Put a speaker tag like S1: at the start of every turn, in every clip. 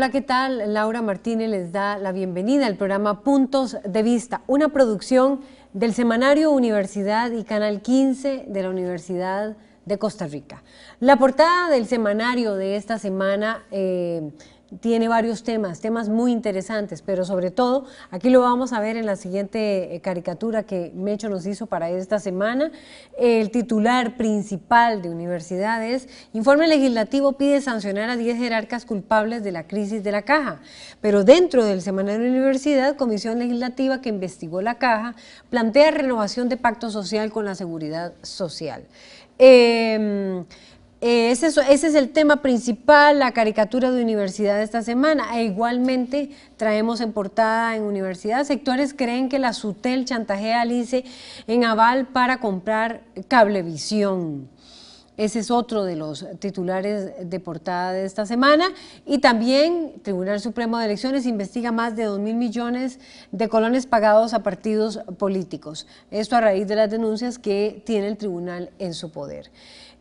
S1: Hola, ¿qué tal? Laura Martínez les da la bienvenida al programa Puntos de Vista, una producción del semanario Universidad y Canal 15 de la Universidad de Costa Rica. La portada del semanario de esta semana eh, tiene varios temas, temas muy interesantes, pero sobre todo aquí lo vamos a ver en la siguiente eh, caricatura que Mecho nos hizo para esta semana. El titular principal de universidades, informe legislativo pide sancionar a 10 jerarcas culpables de la crisis de la caja, pero dentro del semanario de universidad, comisión legislativa que investigó la caja plantea renovación de pacto social con la seguridad social. Eh, eh, ese, es, el tema principal, la caricatura de universidad de esta semana. E igualmente traemos en portada en universidad. Sectores creen que la SUTEL chantajea al ICE en aval para comprar cablevisión. Ese es otro de los titulares de portada de esta semana. Y también Tribunal Supremo de Elecciones investiga más de 2 mil millones de colones pagados a partidos políticos. Esto a raíz de las denuncias que tiene el tribunal en su poder.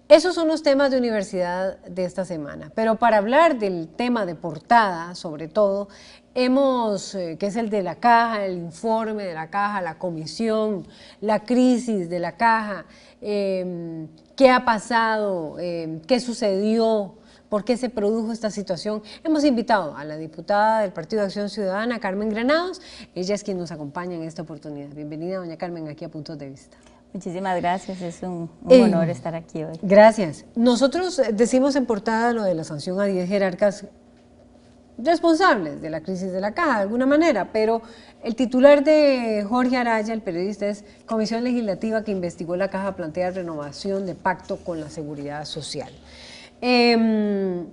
S1: Esos son los temas de universidad de esta semana, pero para hablar del tema de portada, sobre todo, hemos, eh, que es el de la caja, el informe de la caja, la comisión, la crisis de la caja, em, qué ha pasado, em, qué sucedió, por qué se produjo esta situación. Hemos invitado a la diputada del Partido de Acción Ciudadana, Carmen Granados, ella es quien nos acompaña en esta oportunidad. Bienvenida, doña Carmen, aquí a Puntos de Vista. Muchísimas gracias, es un,
S2: eh, honor estar aquí hoy.
S1: Gracias. Nosotros eh, decimos en portada lo de la sanción a 10 jerarcas responsables de la crisis de la caja, de alguna manera, pero el titular de Jorge Araya, el periodista, es Comisión Legislativa que investigó la caja plantea renovación de pacto con la seguridad social. Em,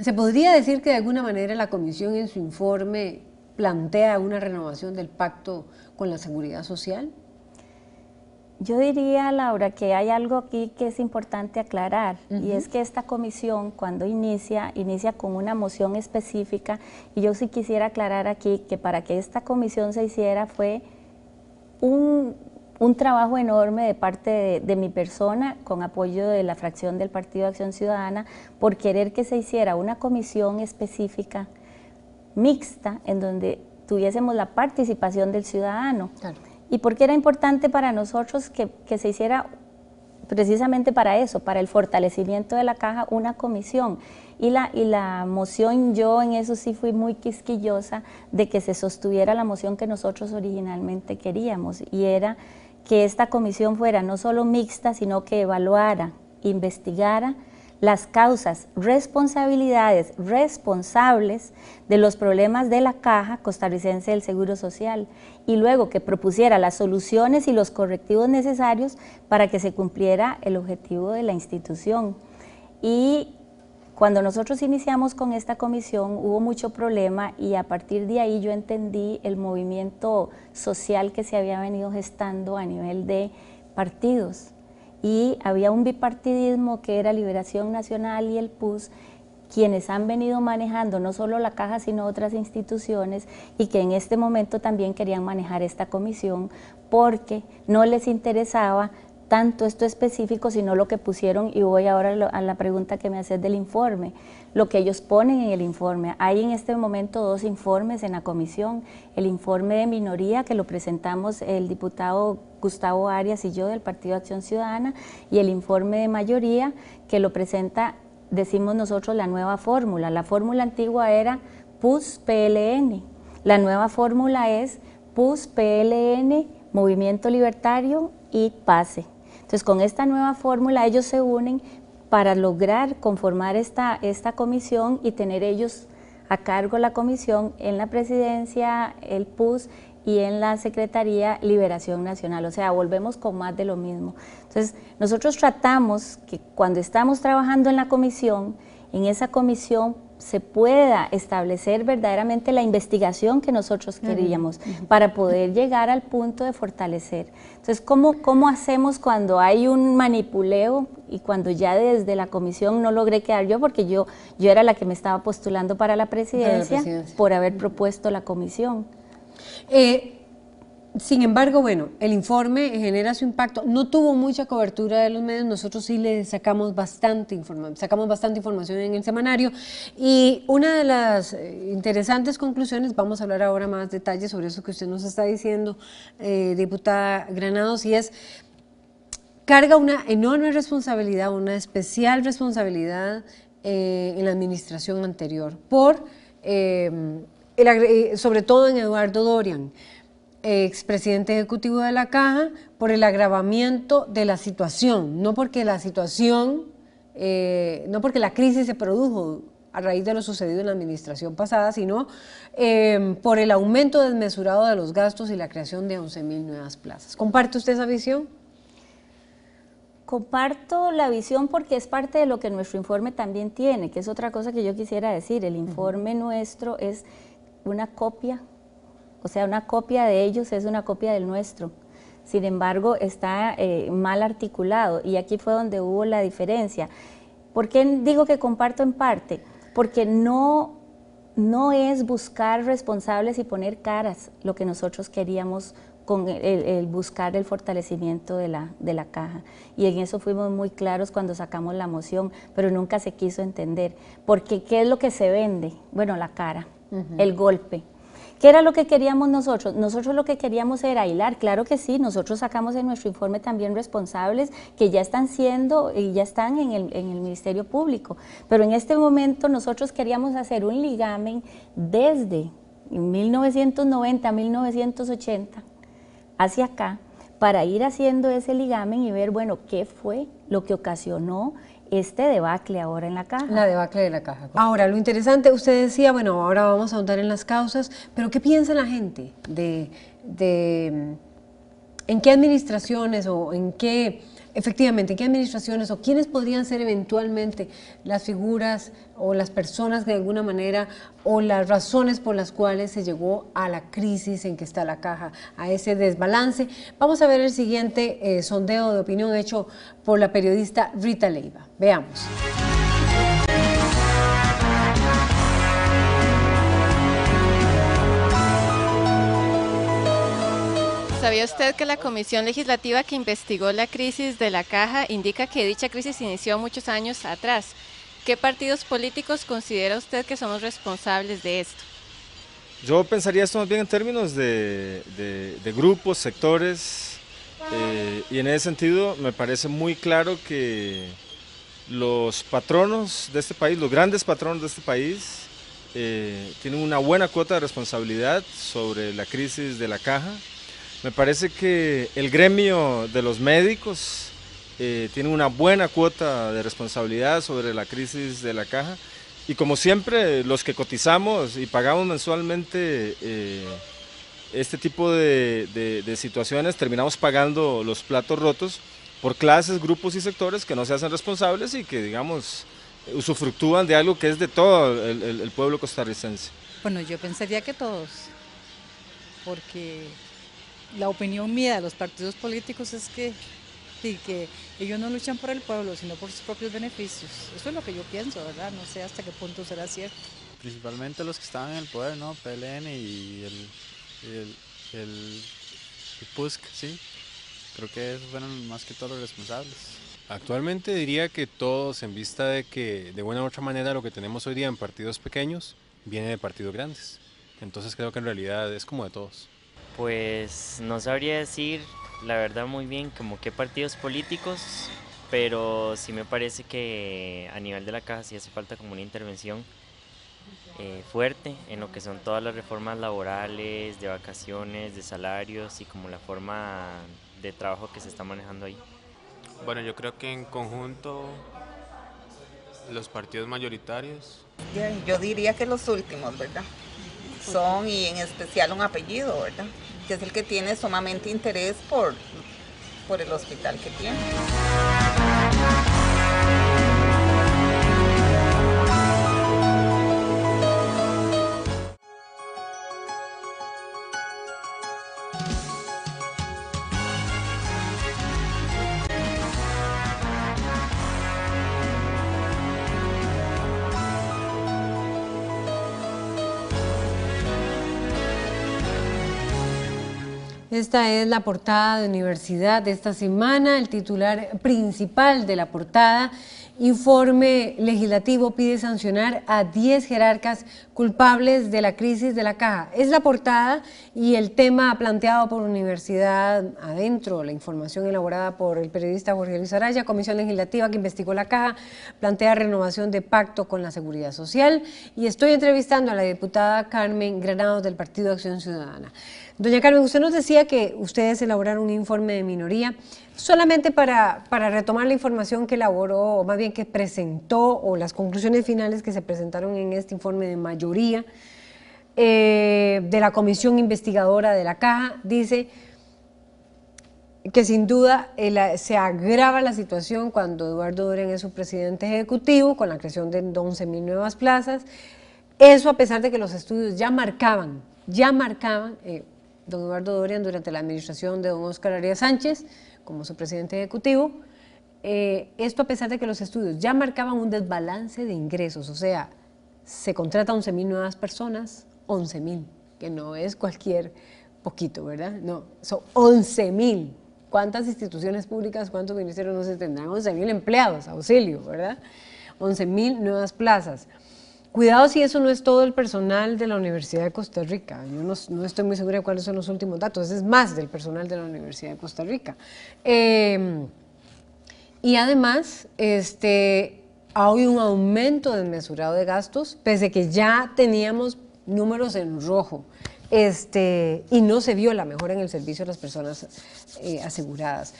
S1: ¿Se podría decir que de alguna manera la comisión en su informe plantea una renovación del pacto con la seguridad social?
S2: Yo diría, Laura, que hay algo aquí que es importante aclarar y es que esta comisión cuando inicia, inicia con una moción específica y yo sí quisiera aclarar aquí que para que esta comisión se hiciera fue un, trabajo enorme de parte de, mi persona, con apoyo de la fracción del Partido Acción Ciudadana, por querer que se hiciera una comisión específica mixta en donde tuviésemos la participación del ciudadano. ¿Y porque era importante para nosotros que, se hiciera precisamente para eso, para el fortalecimiento de la caja, una comisión. Y la, y la moción, yo en eso sí fui muy quisquillosa de que se sostuviera la moción que nosotros originalmente queríamos, y era que esta comisión fuera no solo mixta, sino que evaluara, investigara las causas, responsabilidades responsables de los problemas de la Caja Costarricense del Seguro Social y luego que propusiera las soluciones y los correctivos necesarios para que se cumpliera el objetivo de la institución. Y cuando nosotros iniciamos con esta comisión hubo mucho problema y a partir de ahí yo entendí el movimiento social que se había venido gestando a nivel de partidos y había un bipartidismo que era Liberación Nacional y el PUS, quienes han venido manejando no solo la caja, sino otras instituciones y que en este momento también querían manejar esta comisión porque no les interesaba tanto esto específico, sino lo que pusieron, y voy ahora a la pregunta que me haces del informe, lo que ellos ponen en el informe. Hay en este momento dos informes en la comisión, el informe de minoría que lo presentamos el diputado Gustavo Arias y yo del Partido Acción Ciudadana y el informe de mayoría que lo presenta, decimos nosotros, la nueva fórmula. La fórmula antigua era PUS-PLN, la nueva fórmula es PUS-PLN, Movimiento Libertario y PASE. Entonces, con esta nueva fórmula ellos se unen para lograr conformar esta, esta comisión y tener ellos a cargo la comisión en la presidencia, el PUS y en la Secretaría Liberación Nacional. O sea, volvemos con más de lo mismo. Entonces, nosotros tratamos que cuando estamos trabajando en la comisión, en esa comisión se pueda establecer verdaderamente la investigación que nosotros queríamos para poder llegar al punto de fortalecer. Entonces, ¿cómo, ¿cómo hacemos cuando hay un manipuleo y cuando ya desde la comisión no logré quedar yo porque yo, yo era la que me estaba postulando para la presidencia, por haber propuesto la comisión?
S1: Eh, sin embargo, bueno, el informe genera su impacto. No tuvo mucha cobertura de los medios, nosotros sí le sacamos bastante, información, sacamos bastante información en el semanario. Y una de las eh, interesantes conclusiones, vamos a hablar ahora más detalles sobre eso que usted nos está diciendo, eh, diputada Granados, y es carga una enorme responsabilidad, una especial responsabilidad eh, en la administración anterior, por, sobre todo en Eduardo Dorian expresidente ejecutivo de la Caja por el agravamiento de la situación, no porque la situación, eh, no porque la crisis se produjo a raíz de lo sucedido en la administración pasada, sino em, por el aumento desmesurado de los gastos y la creación de 11.000 nuevas plazas. ¿Comparte usted esa visión?
S2: Comparto la visión porque es parte de lo que nuestro informe también tiene, que es otra cosa que yo quisiera decir. El informe nuestro es una copia o sea, una copia de ellos es una copia del nuestro. Sin embargo, está eh, mal articulado y aquí fue donde hubo la diferencia. ¿Por qué digo que comparto en parte? Porque no, no es buscar responsables y poner caras lo que nosotros queríamos con el, buscar el fortalecimiento de la, caja. Y en eso fuimos muy claros cuando sacamos la moción, pero nunca se quiso entender. Porque ¿qué es lo que se vende? Bueno, la cara, el golpe. ¿Qué era lo que queríamos nosotros? Nosotros lo que queríamos era hilar, claro que sí, nosotros sacamos en nuestro informe también responsables que ya están siendo y ya están en el, Ministerio Público, pero en este momento nosotros queríamos hacer un ligamen desde 1990, 1980 hacia acá para ir haciendo ese ligamen y ver, bueno, qué fue lo que ocasionó este debacle ahora en la caja. La debacle de la caja.
S1: Ahora, lo interesante, usted decía, bueno, ahora vamos a ahondar en las causas, pero ¿qué piensa la gente de, de mm, en qué administraciones o en qué Efectivamente, ¿qué administraciones o quiénes podrían ser eventualmente las figuras o las personas de alguna manera o las razones por las cuales se llegó a la crisis en que está la caja, a ese desbalance? Vamos a ver el siguiente eh, sondeo de opinión hecho por la periodista Rita Leiva. Veamos.
S2: ¿Sabía usted que la Comisión Legislativa que investigó la crisis de la caja indica que dicha crisis inició muchos años atrás? ¿Qué partidos políticos considera usted que somos responsables de esto?
S1: Yo pensaría esto más bien en términos de, grupos, sectores, eh, y en ese sentido me parece muy claro que los patronos de este país, los grandes patronos de este país, eh, tienen una buena cuota de responsabilidad sobre la crisis de la caja. Me parece que el gremio de los médicos eh, tiene una buena cuota de responsabilidad sobre la crisis de la caja y como siempre los que cotizamos y pagamos mensualmente eh, este tipo de, situaciones terminamos pagando los platos rotos por clases, grupos y sectores que no se hacen responsables y que digamos usufructúan de algo que es de todo el pueblo costarricense. Bueno, yo pensaría que todos, porque la opinión mía de los partidos políticos es que, que ellos no luchan por el pueblo, sino por sus propios beneficios. Eso es lo que yo pienso, ¿verdad? No sé hasta qué punto será cierto.
S2: Principalmente los que estaban en el poder, ¿no? PLN y el, PUSC, sí. Creo que
S1: esos fueron más que todos los responsables. Actualmente diría que todos, en vista de que de buena u otra manera lo que tenemos hoy día en partidos pequeños viene de partidos grandes. Entonces creo que en realidad es como de todos. Pues no sabría decir, la verdad, muy bien como qué partidos políticos, pero sí me parece que a nivel de la caja sí hace falta como una intervención eh, fuerte en lo que son todas las reformas laborales, de vacaciones, de salarios y como la forma de trabajo que se está manejando ahí. Bueno, yo creo que en conjunto los partidos mayoritarios.
S2: Yo diría que los últimos, ¿verdad? Pues, son y en especial un apellido, ¿verdad? Que es el que tiene sumamente interés por, por el hospital que tiene.
S1: Esta es la portada de Universidad de esta semana, el titular principal de la portada. Informe legislativo pide sancionar a 10 jerarcas culpables de la crisis de la caja. Es la portada y el tema planteado por Universidad Adentro, la información elaborada por el periodista Jorge Luis Araya, Comisión Legislativa que investigó la caja, plantea renovación de pacto con la Seguridad Social y estoy entrevistando a la diputada Carmen Granados del Partido Acción Ciudadana. Doña Carmen, usted nos decía que ustedes elaboraron un informe de minoría. Solamente para, retomar la información que elaboró, o más bien que presentó, o las conclusiones finales que se presentaron en este informe de mayoría eh, de la Comisión Investigadora de la Caja, dice que sin duda eh, se agrava la situación cuando Eduardo Duren es su presidente ejecutivo, con la creación de 11.000 nuevas plazas. Eso a pesar de que los estudios ya marcaban, ya marcaban... Eh, don Eduardo Dorian durante la administración de don Oscar Arias Sánchez como su presidente ejecutivo. Eh, esto a pesar de que los estudios ya marcaban un desbalance de ingresos, o sea, se contrata 11.000 nuevas personas, 11.000, que no es cualquier poquito, ¿verdad? No, son 11.000. ¿Cuántas instituciones públicas, cuántos ministerios no se tendrán? 11.000 empleados, auxilio, ¿verdad? 11.000 nuevas plazas. Cuidado si eso no es todo el personal de la Universidad de Costa Rica. Yo no, estoy muy segura de cuáles son los últimos datos. Es más del personal de la Universidad de Costa Rica. Em, y además, este, hay un aumento desmesurado de gastos, pese a que ya teníamos números en rojo. Este, y no se vio la mejora en el servicio a las personas eh, aseguradas.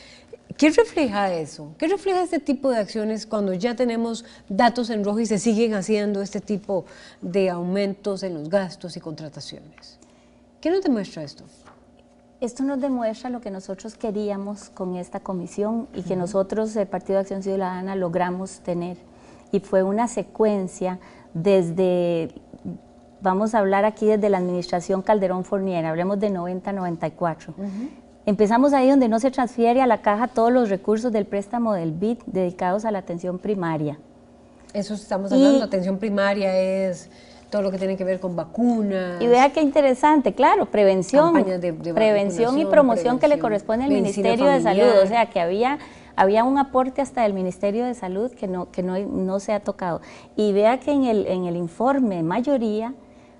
S1: ¿Qué refleja eso? ¿Qué refleja este tipo de acciones cuando ya tenemos datos en rojo y se siguen haciendo este tipo de aumentos en los gastos y contrataciones? ¿Qué nos demuestra esto?
S2: Esto nos demuestra lo que nosotros queríamos con esta comisión y que nosotros, el Partido de Acción Ciudadana, logramos tener. Y fue una secuencia desde, vamos a hablar aquí desde la administración Calderón Fornier, hablemos de 90-94. Empezamos ahí donde no se transfiere a la caja todos los recursos del préstamo del BID dedicados a la atención primaria. Eso estamos
S1: hablando, atención primaria es todo lo que tiene que ver con
S2: vacunas. Y vea qué interesante, claro, prevención, prevención y promoción que le corresponde al Ministerio de Salud, o sea que había había un aporte hasta del Ministerio de Salud que no que no, no se ha tocado. Y vea que en el en el informe mayoría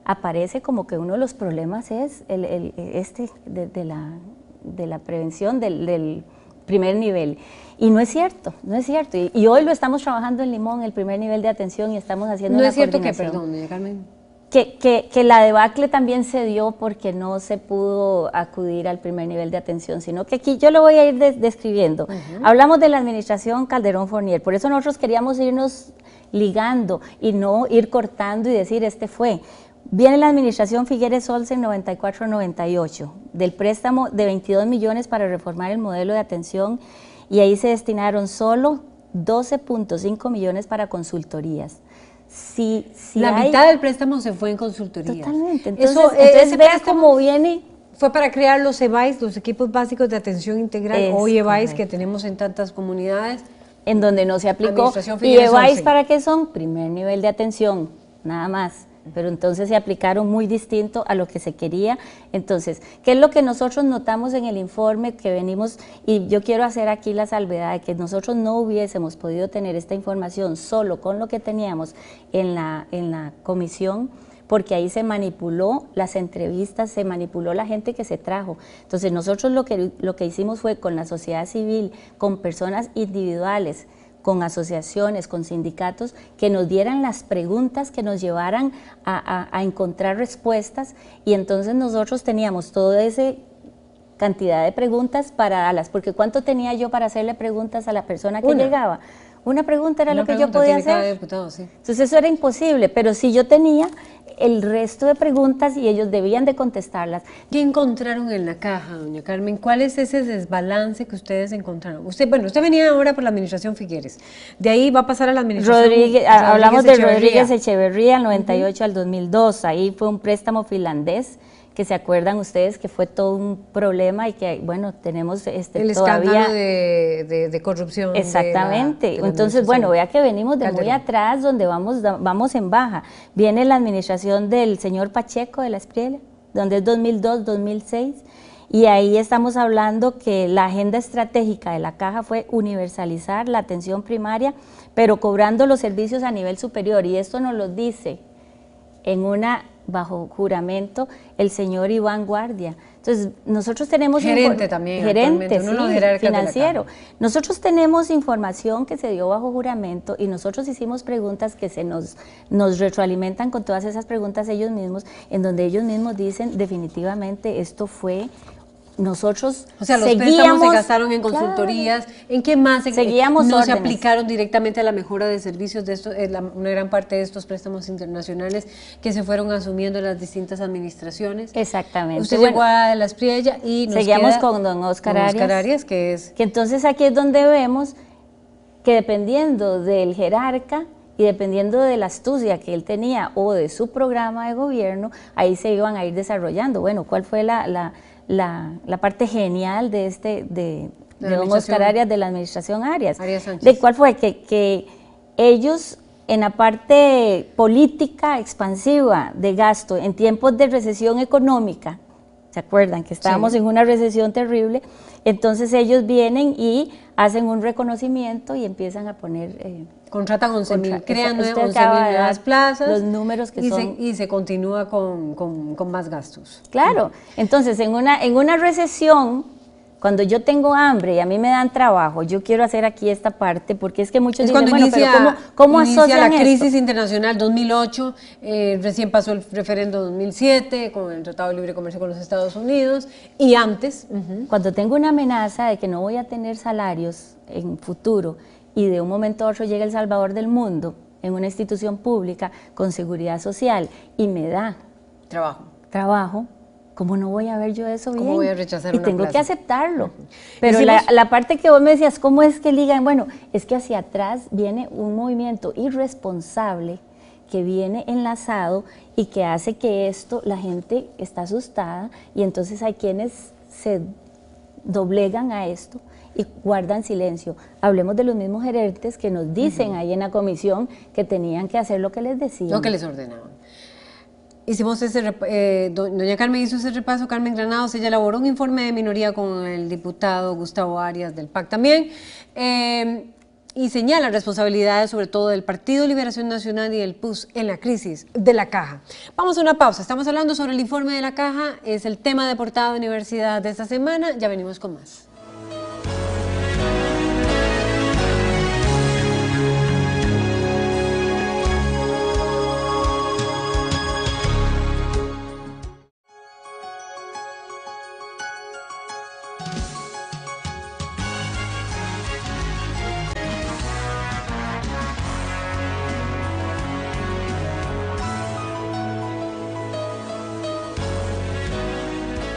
S2: aparece como que uno de los problemas es el, este de la de la prevención del, del, primer nivel. Y no es cierto, no es cierto. Y, hoy lo estamos trabajando en Limón, el primer nivel de atención, y estamos haciendo No es cierto que, perdón, Carmen. Que, que, la debacle también se dio porque no se pudo acudir al primer nivel de atención, sino que aquí yo lo voy a ir describiendo. Hablamos de la administración Calderón Fournier, por eso nosotros queríamos irnos ligando y no ir cortando y decir este fue, Viene la administración Figueres Olsen 94-98 del préstamo de 22 millones para reformar el modelo de atención y ahí se destinaron solo 12.5 millones para consultorías. Si, la mitad
S1: del préstamo se fue en consultorías. Totalmente. Entonces, Eso, ese viene fue para crear los EVAIS, los equipos básicos de atención integral, o hoy e que tenemos en tantas comunidades. En donde no se aplicó. ¿Y EVAIS
S2: para qué son? Primer nivel de atención, nada más pero entonces se aplicaron muy distinto a lo que se quería. Entonces, ¿qué es lo que nosotros notamos en el informe que venimos? Y yo quiero hacer aquí la salvedad de que nosotros no hubiésemos podido tener esta información solo con lo que teníamos en la, comisión porque ahí se manipuló las entrevistas, se manipuló la gente que se trajo. Entonces nosotros lo que, lo que hicimos fue con la sociedad civil, con personas individuales, con asociaciones, con sindicatos, que nos dieran las preguntas que nos llevaran a, encontrar respuestas y entonces nosotros teníamos toda ese cantidad de preguntas para las, porque ¿cuánto tenía yo para hacerle preguntas a la persona que llegaba? Una pregunta era lo que yo podía hacer. Entonces eso era imposible, pero si yo tenía el resto de preguntas y ellos debían de contestarlas. ¿Qué encontraron en la caja, doña Carmen? ¿Cuál es ese desbalance que ustedes encontraron? Usted, bueno, usted venía ahora por la administración Figueres, de ahí va a pasar a la administración... Rodríguez, ah, hablamos de Rodríguez Echeverría, 98 al 2002, ahí fue un préstamo finlandés que se acuerdan ustedes que fue todo un problema y que, bueno, tenemos este, el de, corrupción. Exactamente. Entonces, bueno, vea que venimos de muy atrás, donde vamos, vamos en baja. Viene la administración del señor Pacheco de la Espriela, donde es 2002, 2006, y ahí estamos hablando que la agenda estratégica de la caja fue universalizar la atención primaria, pero cobrando los servicios a nivel superior, y esto nos lo dice en una bajo juramento el señor Iván Guardia. Entonces, nosotros tenemos... Gerente también. Gerente, financiero. Nosotros tenemos información que se dio bajo juramento y nosotros hicimos preguntas que se nos, nos retroalimentan con todas esas preguntas ellos mismos, en donde ellos mismos dicen definitivamente esto fue nosotros O sea, los préstamos se gastaron en consultorías,
S1: ¿en qué más? seguíamos ¿No se aplicaron directamente a la mejora de servicios de eh, una gran parte de estos préstamos internacionales que se fueron asumiendo las distintas administraciones?
S2: Exactamente. Usted llegó a Las Priella y nos Seguíamos con don Oscar, Arias, que es... Que entonces aquí es donde vemos que dependiendo del jerarca, y dependiendo de la astucia que él tenía o de su programa de gobierno, ahí se iban a ir desarrollando. Bueno, ¿cuál fue la, la, la, parte genial de este, de, de, Oscar Arias, de la administración Arias. ¿De cuál fue? Que, que ellos en la parte política expansiva de gasto en tiempos de recesión económica, ¿Se acuerdan? Que estábamos en una recesión terrible. Entonces ellos vienen y hacen un reconocimiento y empiezan a poner... Eh, Contratan 11 crean 11 mil nuevas plazas. Los números que y son... Se, y se continúa con, con, con, más gastos. Claro. Entonces, en una, en una recesión cuando yo tengo hambre y a mí me dan trabajo, yo quiero hacer aquí esta parte, porque es que muchos dicen, cuando bueno, inicia, pero ¿cómo, cómo inicia la crisis
S1: internacional 2008, eh, recién pasó el referendo 2007 con el Tratado de Libre
S2: Comercio con los Estados Unidos, y antes... Cuando tengo una amenaza de que no voy a tener salarios en futuro, y de un momento a otro llega el salvador del mundo en una institución pública con seguridad social y me da trabajo. Trabajo, ¿cómo no voy a ver yo eso bien? ¿Cómo voy a rechazar y tengo que aceptarlo. Pero la, parte que vos me decías, ¿cómo es que ligan? Bueno, es que hacia atrás viene un movimiento irresponsable que viene enlazado y que hace que esto, la gente está asustada y entonces hay quienes se doblegan a esto y guardan silencio. Hablemos de los mismos gerentes que nos dicen ahí en la comisión que tenían que hacer lo que les decían. Lo que les ordenaban. Hicimos ese, eh, doña Carmen hizo
S1: ese repaso, Carmen Granados, ella elaboró un informe de minoría con el diputado Gustavo Arias del PAC también, em, y señala responsabilidades sobre todo del Partido Liberación Nacional y del PUS en la crisis de la caja. Vamos a una pausa, estamos hablando sobre el informe de la caja, es el tema de portada de universidad de esta semana, ya venimos con más.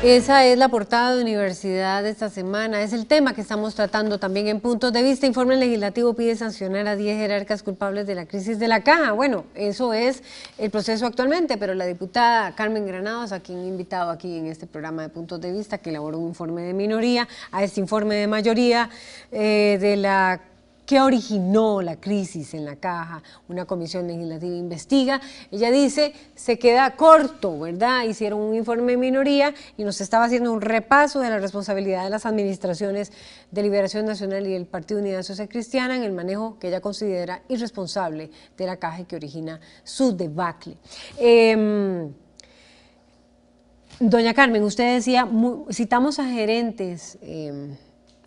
S1: Esa es la portada de Universidad de esta semana. Es el tema que estamos tratando también en puntos de vista. Informe legislativo pide sancionar a 10 jerarcas culpables de la crisis de la caja. Bueno, eso es el proceso actualmente, pero la diputada Carmen Granados, a quien he invitado aquí en este programa de puntos de vista, que elaboró un informe de minoría, a este informe de mayoría eh, de la qué originó la crisis en la caja. Una comisión legislativa investiga. Ella dice, se queda corto, ¿verdad? Hicieron un informe de minoría y nos estaba haciendo un repaso de la responsabilidad de las administraciones de Liberación Nacional y del Partido Unidad Social Cristiana en el manejo que ella considera irresponsable de la caja que origina su debacle. Em, doña Carmen, usted decía, citamos a gerentes. Em,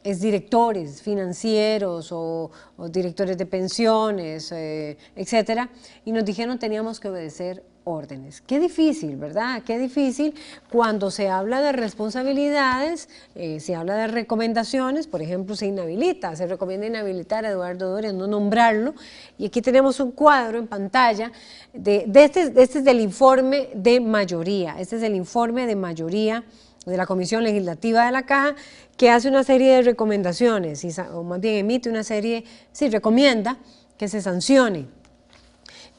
S1: es directores financieros o, directores de pensiones, eh, etcétera, y nos dijeron teníamos que obedecer órdenes. Qué difícil, ¿verdad? Qué difícil cuando se habla de responsabilidades, eh, se habla de recomendaciones, por ejemplo, se inhabilita, se recomienda inhabilitar a Eduardo Doria, no nombrarlo. Y aquí tenemos un cuadro en pantalla, de, este, este es del informe de mayoría, este es el informe de mayoría de la Comisión Legislativa de la Caja, que hace una serie de recomendaciones, y, o más bien emite una serie, sí, recomienda que se sancione.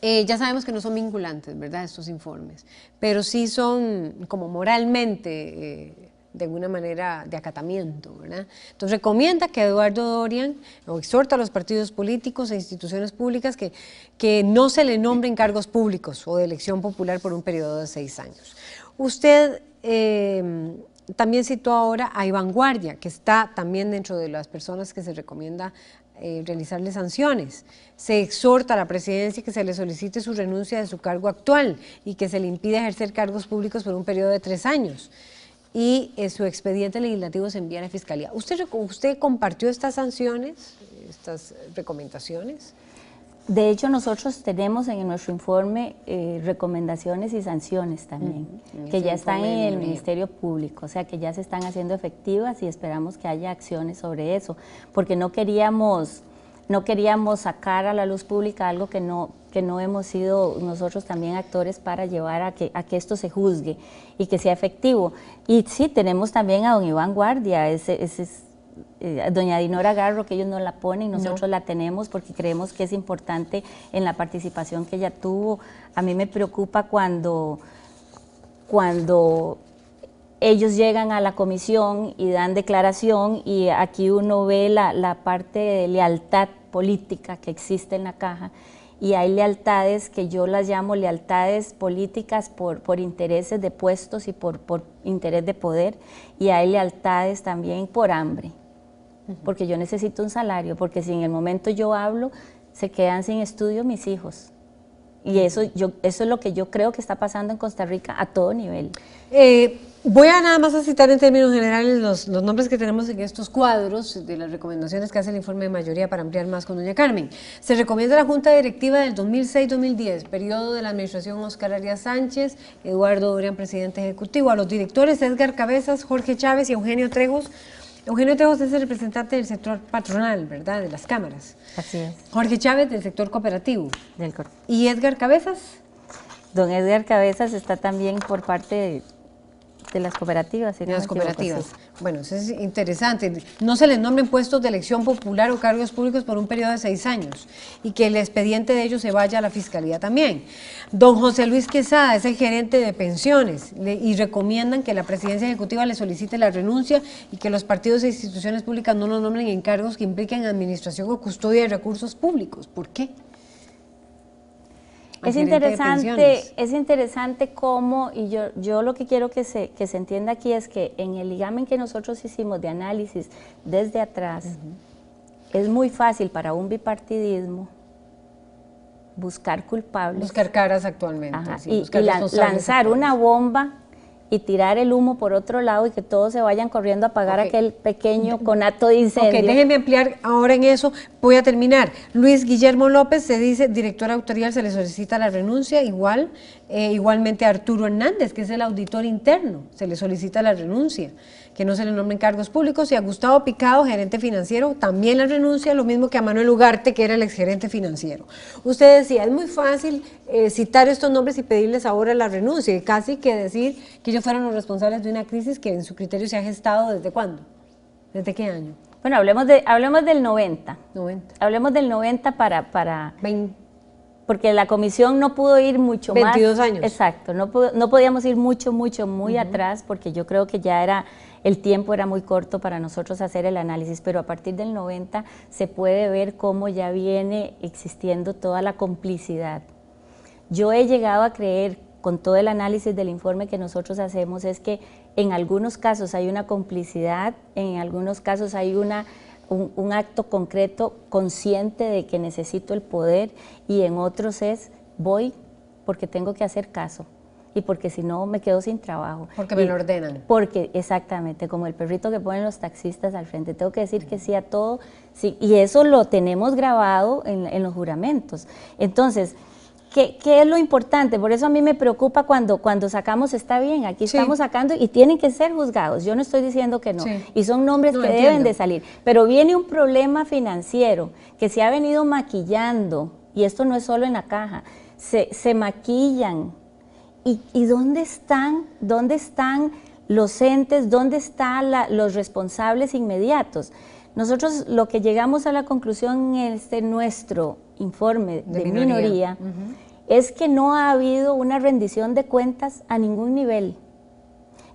S1: Eh, ya sabemos que no son vinculantes, ¿verdad?, estos informes, pero sí son como moralmente... Eh, de alguna manera de acatamiento. ¿verdad? Entonces recomienda que Eduardo Dorian o exhorta a los partidos políticos e instituciones públicas que, que no se le nombren cargos públicos o de elección popular por un periodo de seis años. Usted Em, también citó ahora a Iván Guardia, que está también dentro de las personas que se recomienda eh, realizarle sanciones. Se exhorta a la presidencia que se le solicite su renuncia de su cargo actual y que se le impida ejercer cargos públicos por un periodo de tres años. Y eh, su expediente legislativo se envía a la Fiscalía. ¿Usted, usted compartió estas
S2: sanciones, estas
S1: recomendaciones?
S2: De hecho, nosotros tenemos en nuestro informe eh, recomendaciones y sanciones también, que ya están en el Ministerio Público, o sea, que ya se están haciendo efectivas y esperamos que haya acciones sobre eso, porque no queríamos, no queríamos sacar a la luz pública algo que no, que no hemos sido nosotros también actores para llevar a que, a que esto se juzgue y que sea efectivo. Y sí, tenemos también a don Iván Guardia, ese, ese es eh, doña Dinora Garro, que ellos no la ponen, nosotros la tenemos porque creemos que es importante en la participación que ella tuvo. A mí me preocupa cuando, cuando ellos llegan a la comisión y dan declaración y aquí uno ve la, parte de lealtad política que existe en la caja y hay lealtades que yo las llamo lealtades políticas por, intereses de puestos y por, por interés de poder, y hay lealtades también por hambre porque yo necesito un salario, porque si en el momento yo hablo, se quedan sin estudio mis hijos. Y eso, yo, eso es lo que yo creo que está pasando en Costa Rica a todo nivel. Eh,
S1: voy a nada más a citar en términos generales los, los, nombres que tenemos en estos cuadros de las recomendaciones que hace el informe de mayoría para ampliar más con doña Carmen. Se recomienda la Junta Directiva del 2006-2010, periodo de la administración Oscar Arias Sánchez, Eduardo Dorian, presidente ejecutivo, a los directores Edgar Cabezas, Jorge Chávez y Eugenio Trejos Eugenio Tejos es el representante del sector patronal, ¿verdad? De las cámaras. Así es. Jorge Chávez del sector cooperativo. Del cor ¿Y
S2: Edgar Cabezas? Don Edgar Cabezas está también por parte de, las cooperativas. de las cooperativas.
S1: Bueno, eso es interesante. No se les nombren puestos de elección popular o cargos públicos por un periodo de seis años y que el expediente de ellos se vaya a la fiscalía también. Don José Luis Quesada es el gerente de pensiones y recomiendan que la presidencia ejecutiva le solicite la renuncia y que los partidos e instituciones públicas no lo nombren en cargos que impliquen administración o custodia de recursos públicos. ¿Por qué?
S2: Es interesante, es interesante cómo, y yo, yo lo que quiero que se, se entienda aquí es que en el ligamen que nosotros hicimos de análisis desde atrás, es muy fácil para un bipartidismo buscar culpables. Buscar caras
S1: actualmente. y, lanzar
S2: una bomba y tirar el humo por otro lado y que todos se vayan corriendo a apagar aquel pequeño conato de incendio. Ok, déjenme
S1: ampliar ahora en eso. Voy a terminar. Luis Guillermo López se dice, director autorial, se le solicita la renuncia, igual, eh, igualmente Arturo Hernández, que es el auditor interno, se le solicita la renuncia que no se le nombren cargos públicos, y a Gustavo Picado, gerente financiero, también la renuncia, lo mismo que a Manuel Ugarte, que era el exgerente financiero. Usted decía, es muy fácil eh, citar estos nombres y pedirles ahora la renuncia, y casi que decir que ellos fueron los responsables
S2: de una crisis que en su criterio
S1: se ha gestado desde cuándo, desde qué año.
S2: Bueno, hablemos, de, hablemos del 90. 90. Hablemos del 90 para... para 20 porque la comisión no pudo ir mucho más. 22 años. Exacto, no, podíamos ir mucho, mucho, muy atrás, porque yo creo que ya era el tiempo era muy corto para nosotros hacer el análisis, pero a partir del 90 se puede ver cómo ya viene existiendo toda la complicidad. Yo he llegado a creer con todo el análisis del informe que nosotros hacemos es que en algunos casos hay una complicidad, en algunos casos hay una un, acto concreto, consciente de que necesito el poder y en otros es voy porque tengo que hacer caso y porque si no me quedo sin trabajo. Porque me lo ordenan. Porque exactamente, como el perrito que ponen los taxistas al frente, tengo que decir que sí a todo, sí, y eso lo tenemos grabado en, los juramentos. Entonces, ¿Qué, es lo importante? Por eso a mí me preocupa cuando, cuando sacamos está bien, aquí estamos sacando y tienen que ser juzgados. Yo no estoy diciendo que no. Y son nombres que deben de salir. Pero viene un problema financiero que se ha venido maquillando, y esto no es solo en la caja, se, se maquillan ¿y, dónde están, dónde están los entes, dónde están los responsables inmediatos? Nosotros lo que llegamos a la conclusión en este nuestro informe de, minoría, es que no ha habido una rendición de cuentas a ningún nivel.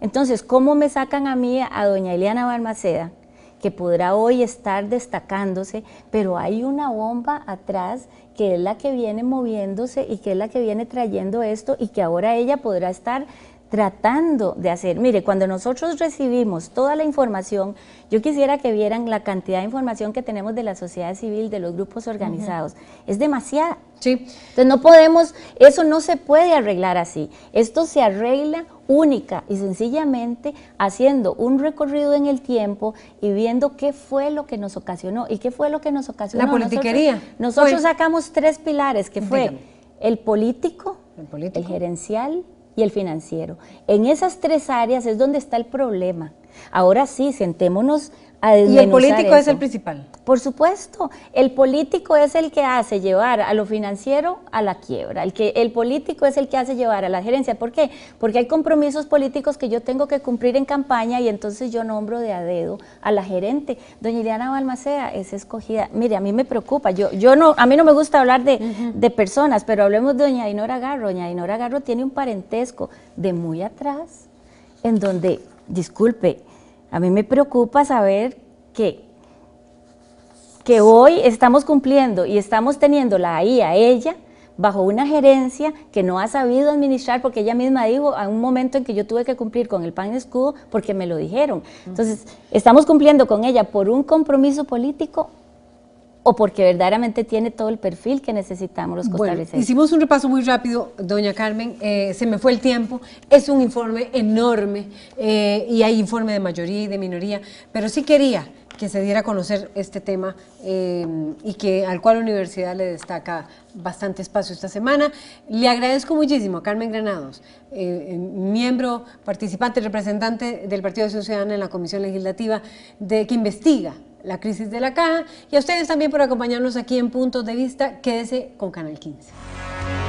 S2: Entonces, ¿cómo me sacan a mí, a doña Eliana Balmaceda, que podrá hoy estar destacándose, pero hay una bomba atrás que es la que viene moviéndose y que es la que viene trayendo esto y que ahora ella podrá estar tratando de hacer. Mire, cuando nosotros recibimos toda la información, yo quisiera que vieran la cantidad de información que tenemos de la sociedad civil, de los grupos organizados. Es demasiada. Sí. Entonces no podemos, eso no se puede arreglar así. Esto se arregla única y sencillamente haciendo un recorrido en el tiempo y viendo qué fue lo que nos ocasionó y qué fue lo que nos ocasionó. La politiquería. Nosotros, pues sacamos tres pilares, que fue el político, el, político. el gerencial y el financiero. En esas tres áreas es donde está el problema. Ahora sí, sentémonos ¿Y el político es el principal? Por supuesto, el político es el que hace llevar a lo financiero a la quiebra, el, que, el político es el que hace llevar a la gerencia. ¿Por qué? Porque hay compromisos políticos que yo tengo que cumplir en campaña y entonces yo nombro de a dedo a la gerente. Doña Ileana Balmacea es escogida. Mire, a mí me preocupa, yo, yo no, a mí no me gusta hablar de, de personas, pero hablemos de doña Dinora Garro. Doña Dinora Garro tiene un parentesco de muy atrás, en donde, disculpe, a mí me preocupa saber que, que hoy estamos cumpliendo y estamos teniéndola ahí a ella bajo una gerencia que no ha sabido administrar porque ella misma dijo a un momento en que yo tuve que cumplir con el pan escudo porque me lo dijeron. Entonces, estamos cumpliendo con ella por un compromiso político o porque verdaderamente tiene todo el perfil que necesitamos los costarricenses. hicimos
S1: un repaso muy rápido, doña Carmen, eh, se me fue el tiempo, es un informe enorme eh, y hay informe de mayoría y de minoría, pero sí quería que se diera a conocer este tema eh, y que, al cual la universidad le destaca bastante espacio esta semana. Le agradezco muchísimo a Carmen Granados, eh, miembro, participante, y representante del Partido de en la Comisión Legislativa de, que investiga la crisis de la caja y a ustedes también por acompañarnos aquí en Puntos de Vista. Quédese con Canal 15.